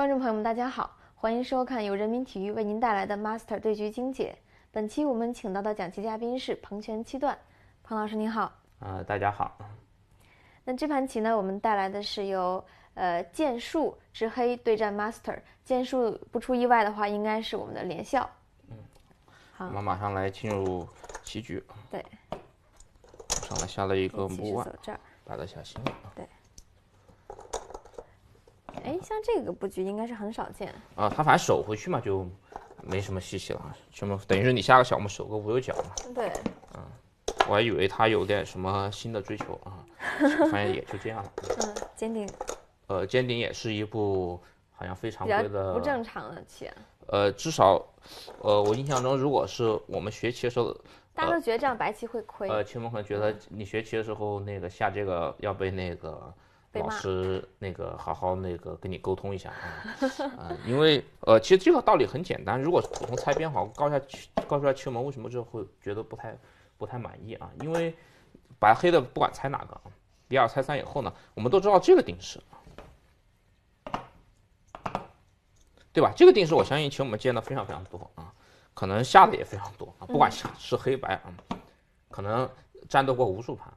观众朋友们，大家好，欢迎收看由人民体育为您带来的 Master 对局精解。本期我们请到的讲棋嘉宾是彭全七段，彭老师您好。啊，大家好。那这盘棋呢，我们带来的是由呃剑术之黑对战 Master，剑术不出意外的话，应该是我们的连笑。嗯，好，我们马上来进入棋局。对，上来下了一个木儿打的小心。对。哎，像这个布局应该是很少见啊。他反正守回去嘛，就没什么稀奇了。什么，等于是你下个小目，守个五六角嘛。对，嗯。我还以为他有点什么新的追求啊，发现也就这样了。嗯，尖顶。呃，尖顶也是一部好像非常不正常的棋。呃，至少，呃，我印象中，如果是我们学棋的时候，大家都觉得这样白棋会亏。呃，棋可能觉得你学棋的时候那个下这个要被那个。老师，那个好好那个跟你沟通一下啊，啊，因为呃，其实这个道理很简单，如果是普通拆边，好告高下告高出来，球门，为什么就会觉得不太不太满意啊？因为白黑的不管拆哪个啊，二拆三以后呢，我们都知道这个定式，对吧？这个定式我相信球我们见的非常非常多啊，可能下的也非常多啊，不管是黑白啊，可能战斗过无数盘。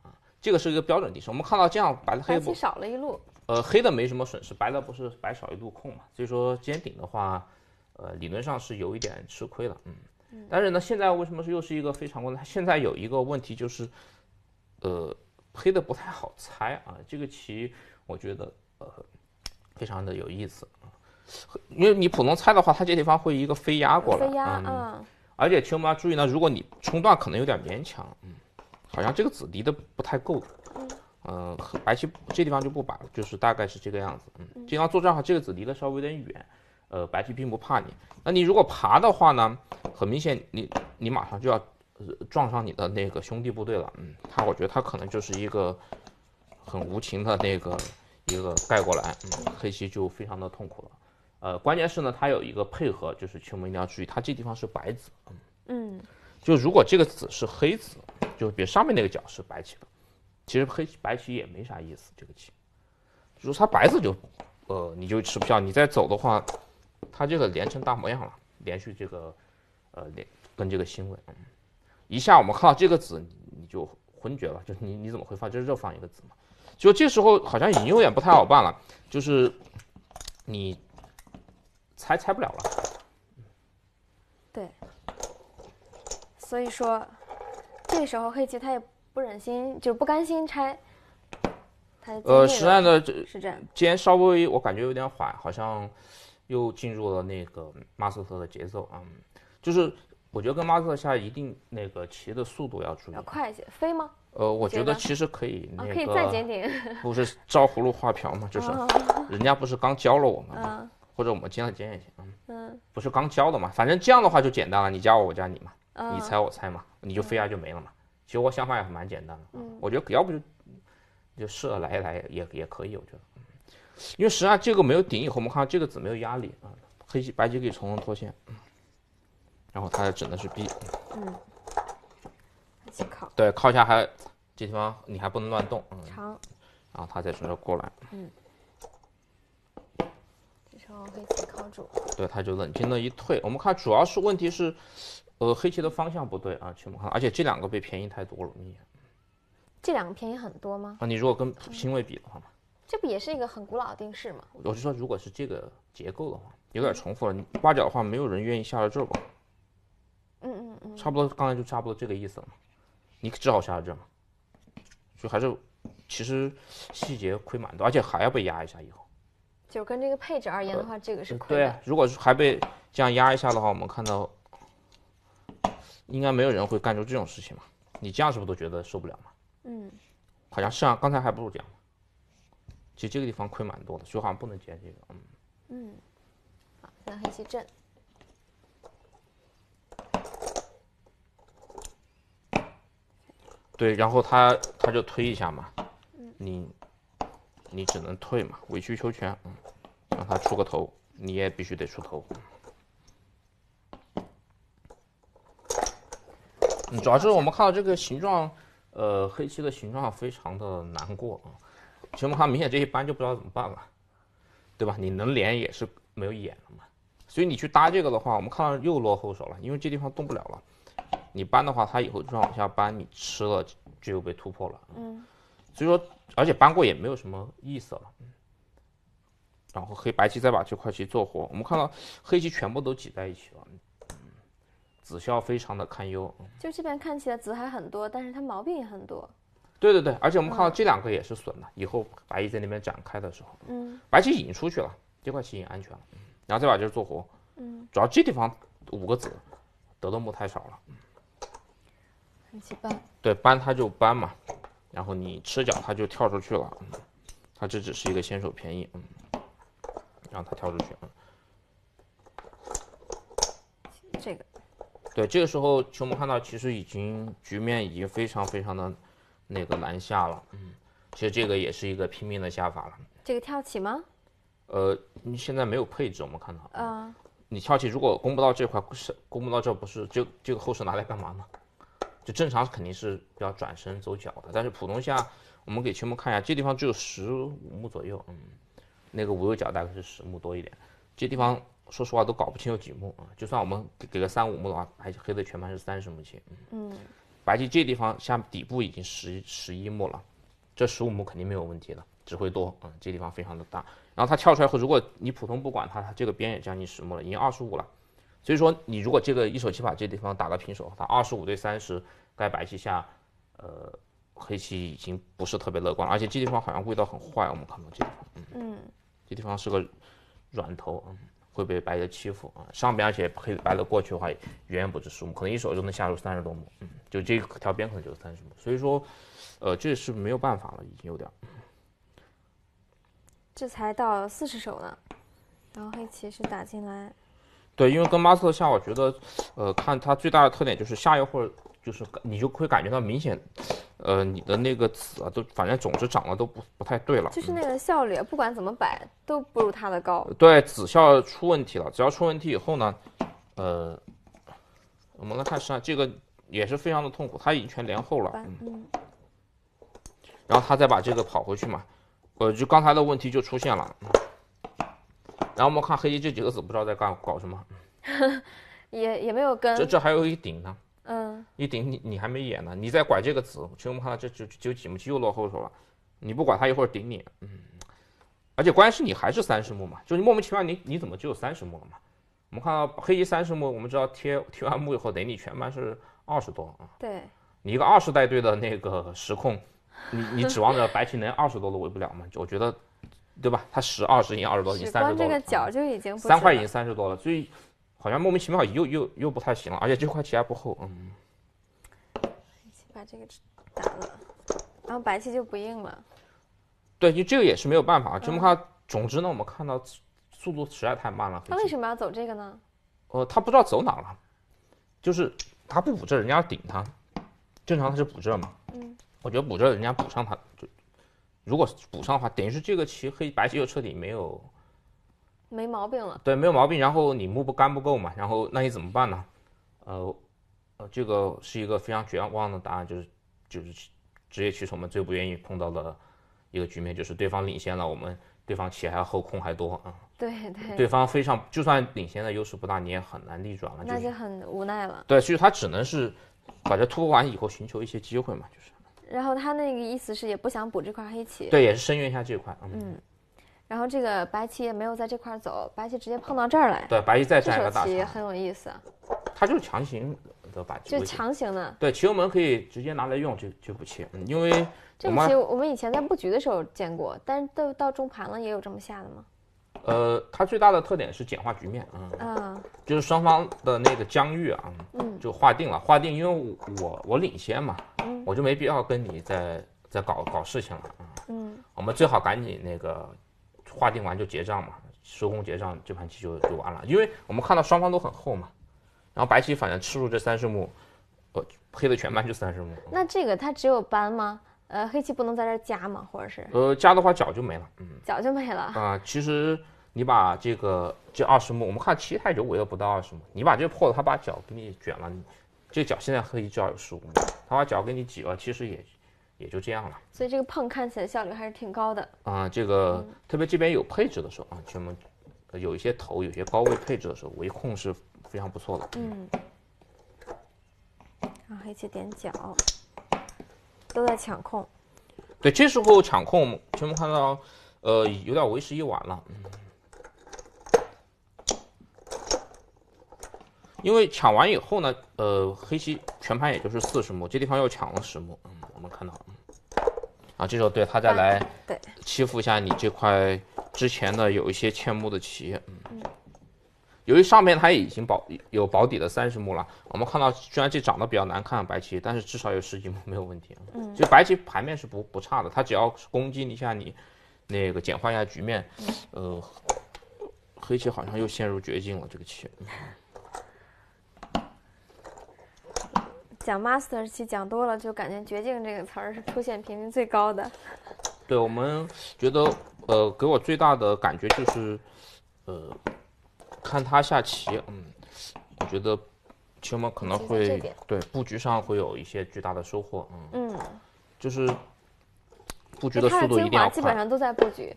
这个是一个标准底势。我们看到这样白的黑不少了一路，呃，黑的没什么损失，白的不是白少一路空嘛，所以说尖顶的话，呃，理论上是有一点吃亏了，嗯，但是呢，现在为什么是又是一个非常攻呢？它现在有一个问题就是，呃，黑的不太好猜啊，这个棋我觉得呃非常的有意思啊，因为你普通猜的话，它这地方会一个飞压过来，飞压啊，而且请我们要注意呢，如果你冲断可能有点勉强，嗯。好像这个子离得不太够，嗯，呃，白棋这地方就不摆，就是大概是这个样子。嗯，这常作战的话，这个子离得稍微有点远，呃，白棋并不怕你。那你如果爬的话呢，很明显你你马上就要呃、撞上你的那个兄弟部队了。嗯，他我觉得他可能就是一个很无情的那个一个盖过来，嗯，黑棋就非常的痛苦了。呃，关键是呢，他有一个配合，就是棋友们一定要注意，他这地方是白子。嗯，就如果这个子是黑子。就比上面那个角是白棋的，其实黑白棋也没啥意思，这个棋，如果它白色就，呃，你就吃不消。你再走的话，它这个连成大模样了，连续这个，呃，连跟这个星位，一下我们看到这个子，你就昏厥了，就你你怎么会放，就是又放一个子嘛，就这时候好像已经有点不太好办了，就是你拆拆不了了，对，所以说。这时候黑棋他也不忍心，就不甘心拆。他呃，实战的这是这样，今天稍微我感觉有点缓，好像又进入了那个马斯特的节奏啊。就是我觉得跟马斯特下一定那个棋的速度要注意，要快一些，飞吗？呃，我觉得其实可以那个可以再减点，不是照葫芦画瓢嘛，就是人家不是刚教了我们，吗？或者我们减了减也行，嗯，不是刚教的嘛，反正这样的话就简单了，你加我，我加你嘛，你猜我猜嘛。你就飞下就没了嘛，其实我想法也蛮简单的，嗯，我觉得要不就就射来一来也也可以，我觉得，因为实际上这个没有顶以后，我们看到这个子没有压力啊，黑棋白棋可以从脱线，然后他整的是 B，嗯，靠，对，靠一下还这地方你还不能乱动，嗯，长，然后他再从这过来，嗯，这时候黑棋靠住，对，他就冷静的一退，我们看主要是问题是。呃，黑棋的方向不对啊，去猛看，而且这两个被便宜太多了，明显。这两个便宜很多吗？啊，你如果跟新位比的话嘛，这不也是一个很古老的定式吗？我是说，如果是这个结构的话，有点重复了。八角的话，没有人愿意下到这儿吧？嗯嗯嗯，差不多，刚才就差不多这个意思了嘛。你只好下到这儿嘛，就还是，其实细节亏蛮多，而且还要被压一下以后。就跟这个配置而言的话，这个是亏的。对，如果是还被这样压一下的话，我们看到。应该没有人会干出这种事情嘛？你这样是不是都觉得受不了嘛？嗯，好像是啊，刚才还不如这样其实这个地方亏蛮多的，所以好像不能接这个，嗯。嗯，好，现黑棋阵。对，然后他他就推一下嘛，你你只能退嘛，委曲求全，嗯，让他出个头，你也必须得出头。主要是我们看到这个形状，呃，黑棋的形状非常的难过啊。全部看明显这一搬就不知道怎么办了，对吧？你能连也是没有眼了嘛。所以你去搭这个的话，我们看到又落后手了，因为这地方动不了了。你搬的话，它以后就算往下搬，你吃了就又被突破了。嗯。所以说，而且搬过也没有什么意思了。然后黑白棋再把这块棋做活，我们看到黑棋全部都挤在一起了。子效非常的堪忧，就这边看起来子还很多，但是它毛病也很多。对对对，而且我们看到这两个也是损的。以后白棋在那边展开的时候，嗯，白棋已经出去了，这块棋经安全了。然后这把就是做活，嗯，主要这地方五个子得的目太少了，很奇搬，对，搬它就搬嘛，然后你吃角它就跳出去了，它这只是一个先手便宜，嗯，让它跳出去，嗯，这个。对，这个时候，球我们看到其实已经局面已经非常非常的那个难下了。嗯，其实这个也是一个拼命的下法了。这个跳起吗？呃，你现在没有配置，我们看到。啊。你跳起，如果攻不到这块，不是攻不到这，不是，这这个后手拿来干嘛呢？就正常肯定是要转身走脚的。但是普通下，我们给球目看一下，这地方只有十五目左右，嗯，那个五忧角大概是十目多一点，这地方。说实话，都搞不清有几目啊！就算我们给给个三五目的话，还是黑的全盘是三十目棋。嗯，白棋这地方像底部已经十十一目了，这十五目肯定没有问题了，只会多嗯，这地方非常的大。然后它跳出来后，如果你普通不管它，它这个边也将近十目了，已经二十五了。所以说，你如果这个一手棋把这地方打个平手，它二十五对三十，该白棋下，呃，黑棋已经不是特别乐观了。而且这地方好像味道很坏，我们看到这方，嗯，这地方是个软头啊。会被白的欺负啊，上边而且黑白的过去的话，远远不止十目，可能一手就能下出三十多目，嗯，就这条边可能就是三十目，所以说，呃，这是没有办法了，已经有点。这才到四十手了，然后黑棋是打进来。对，因为跟巴特下，我觉得，呃，看他最大的特点就是下一会。就是你就会感觉到明显，呃，你的那个子啊，都反正种子长得都不不太对了。就是那个效率，不管怎么摆都不如它的高。对，子效出问题了。只要出问题以后呢，呃，我们来看际上这个也是非常的痛苦，它已经全连后了。嗯。然后他再把这个跑回去嘛，呃，就刚才的问题就出现了。然后我们看黑棋这几个子不知道在干搞什么，也也没有跟。这这还有一顶呢。嗯，一顶你你还没演呢，你在拐这个子，其实我们看到这就就几步棋又落后手了。你不管他一会儿顶你，嗯，而且关键是你还是三十目嘛，就是莫名其妙你你怎么只有三十目了嘛？我们看到黑棋三十目，我们知道贴贴完目以后，等于你全班是二十多啊。对，你一个二十带队的那个时控，你你指望着白棋能二十多都围不了嘛？我觉得，对吧？他十二十已经二十多，你三十多。这个角就已经三块已经三十多了，所以。好像莫名其妙又又又不太行了，而且这块棋还不厚，嗯。把这个打了，然后白棋就不硬了。对，就这个也是没有办法。这么看，总之呢，我们看到速度实在太慢了。他为什么要走这个呢？呃，他不知道走哪了，就是他不补这，人家要顶他。正常他是补这嘛，嗯。我觉得补这，人家补上他就，如果补上的话，等于是这个棋黑白棋又彻底没有。没毛病了，对，没有毛病。然后你木不干不够嘛，然后那你怎么办呢？呃，呃，这个是一个非常绝望的答案，就是就是职业棋手们最不愿意碰到的一个局面，就是对方领先了，我们对方棋还要后空还多啊。对对。对方非常，就算领先的优势不大，你也很难逆转了。那就很无奈了。对，所以他只能是把这突破完以后寻求一些机会嘛，就是。然后他那个意思是也不想补这块黑棋。对，也是申冤一下这块嗯。然后这个白棋也没有在这块走，白棋直接碰到这儿来。对，白棋再占一个大。这棋很有意思。他就是强行的把就强行的。对，棋友们可以直接拿来用，就就不切。因为这棋我们以前在布局的时候见过，但是到到中盘了也有这么下的吗？呃，它最大的特点是简化局面，嗯，就是双方的那个疆域啊，就划定了，划定，因为我我领先嘛，我就没必要跟你再再搞搞事情了啊，嗯，我们最好赶紧那个。划定完就结账嘛，收工结账，这盘棋就就完了。因为我们看到双方都很厚嘛，然后白棋反正吃住这三十目，呃，黑的全搬就三十目。那这个它只有搬吗？呃，黑棋不能在这加吗？或者是？呃，加的话角就没了，嗯，角就没了。啊，其实你把这个这二十目，我们看棋太久，我围了不到二十目。你把这个破了，他把角给你卷了，这角现在黑棋只要有十目，他把角给你挤了，其实也。也就这样了，所以这个碰看起来效率还是挺高的啊。这个特别这边有配置的时候啊，全部有一些头，有些高位配置的时候，围控是非常不错的。嗯，然后黑棋点角，都在抢控。对，这时候抢控，全部看到，呃，有点为时已晚了。嗯，因为抢完以后呢，呃，黑棋全盘也就是四十目，这地方又抢了十目。我们看到，啊，这时候对他再来欺负一下你这块，之前的有一些欠木的棋，嗯，由于上面他已经保有保底的三十目了，我们看到虽然这长得比较难看，白棋，但是至少有十几目没有问题啊，嗯，就白棋盘面是不不差的，他只要攻击一下你，那个简化一下局面，呃，黑棋好像又陷入绝境了，这个棋。讲 master 期讲多了，就感觉绝境这个词儿是出现频率最高的。对我们觉得，呃，给我最大的感觉就是，呃，看他下棋，嗯，我觉得，起码可能会对布局上会有一些巨大的收获，嗯嗯，就是布局的速度一定要快，基本上都在布局。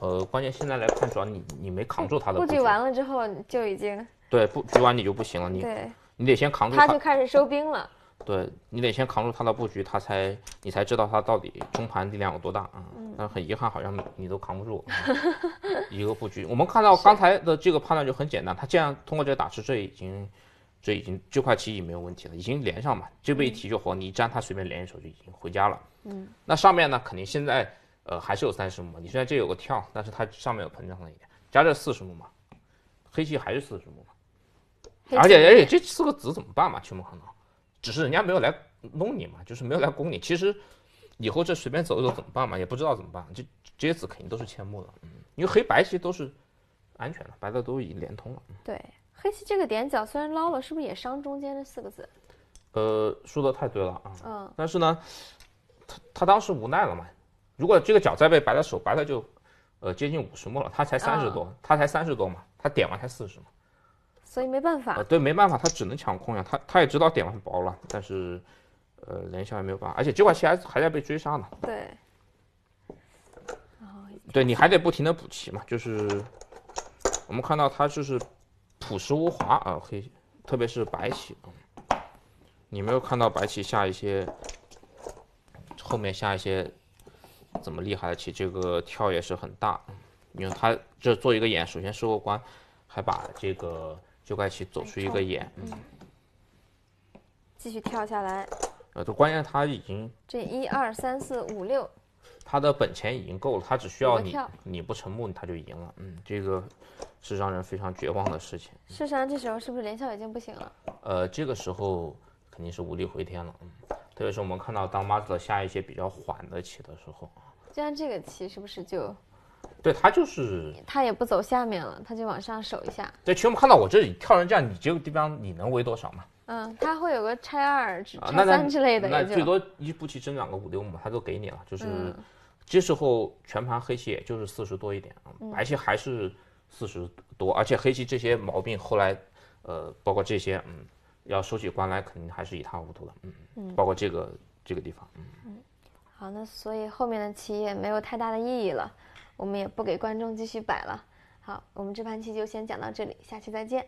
呃，关键现在来看，主要你你没扛住他的布局完了之后就已经对布局完你就不行了，你对。你得先扛住，他就开始收兵了。对你得先扛住他的布局，他才你才知道他到底中盘力量有多大啊！但很遗憾，好像你都扛不住一个布局。我们看到刚才的这个判断就很简单，他这样通过这个打吃，这已经这已经这块棋已经没有问题了，已经连上嘛。这被提就活，你粘他随便连一手就已经回家了。嗯，那上面呢，肯定现在呃还是有三十目。嘛，你虽然这有个跳，但是它上面有膨胀了一点，加这四十目嘛，黑棋还是四十目嘛。而且而且这四个子怎么办嘛？千目可能，只是人家没有来弄你嘛，就是没有来攻你。其实，以后这随便走一走怎么办嘛？也不知道怎么办。这这些子肯定都是千目的，嗯，因为黑白其实都是安全的，白的都已经连通了。对，黑棋这个点角虽然捞了，是不是也伤中间这四个子？呃，说的太对了啊。嗯。但是呢，他他当时无奈了嘛？如果这个角再被白的守，白的就呃接近五十目了。他才三十多，他才三十多嘛，他点完才四十嘛。所以没办法，对，没办法，他只能抢空呀。他他也知道点很薄了，但是，呃，连下也没有办法。而且，九块七还还在被追杀呢。对，对你还得不停的补棋嘛。就是我们看到他就是朴实无华啊，黑，特别是白棋，你没有看到白棋下一些后面下一些怎么厉害的棋，这个跳也是很大。因为他这做一个眼，首先收个关，还把这个。就该去走出一个眼，继续跳下来。呃，这关键他已经这一二三四五六，他的本钱已经够了，他只需要你，你不沉木，他就赢了。嗯，这个是让人非常绝望的事情。实上，这时候是不是连笑已经不行了？呃，这个时候肯定是无力回天了。嗯，特别是我们看到当马子下一些比较缓的棋的时候啊，就像这个棋是不是就？对他就是，他也不走下面了，他就往上守一下。对，全部看到我这里跳成这样，你这个地方你能围多少嘛？嗯，他会有个拆二、拆三之类的。那最多一步棋增长个五六目，他都给你了。就是这时候全盘黑棋也就是四十多一点白棋还是四十多，而且黑棋这些毛病后来，呃，包括这些，嗯，要收起官来肯定还是一塌糊涂的，嗯嗯，包括这个这个地方，嗯嗯，好，那所以后面的棋也没有太大的意义了。我们也不给观众继续摆了，好，我们这盘棋就先讲到这里，下期再见。